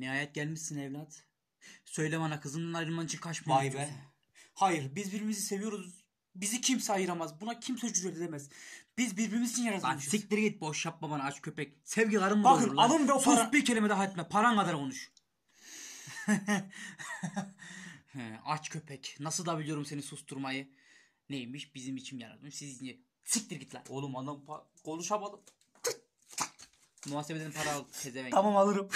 Nihayet gelmişsin evlat. Söyle bana kızından ayrılman için kaç para Vay be. Hayır biz birbirimizi seviyoruz. Bizi kimse ayıramaz. Buna kimse cüret edemez. Biz birbirimiz için Lan siktir git boş yapma bana aç köpek. Sevgilerim Bakın, olur Bakın alın ve o Sus bir kelime daha etme. Paran kadar konuş. aç köpek. Nasıl da biliyorum seni susturmayı. Neymiş bizim için yaratmış. Siz niye? Siktir git lan. Oğlum adam pa- konuşamadı. Muhasebeden para al pezevenk. Tamam alırım.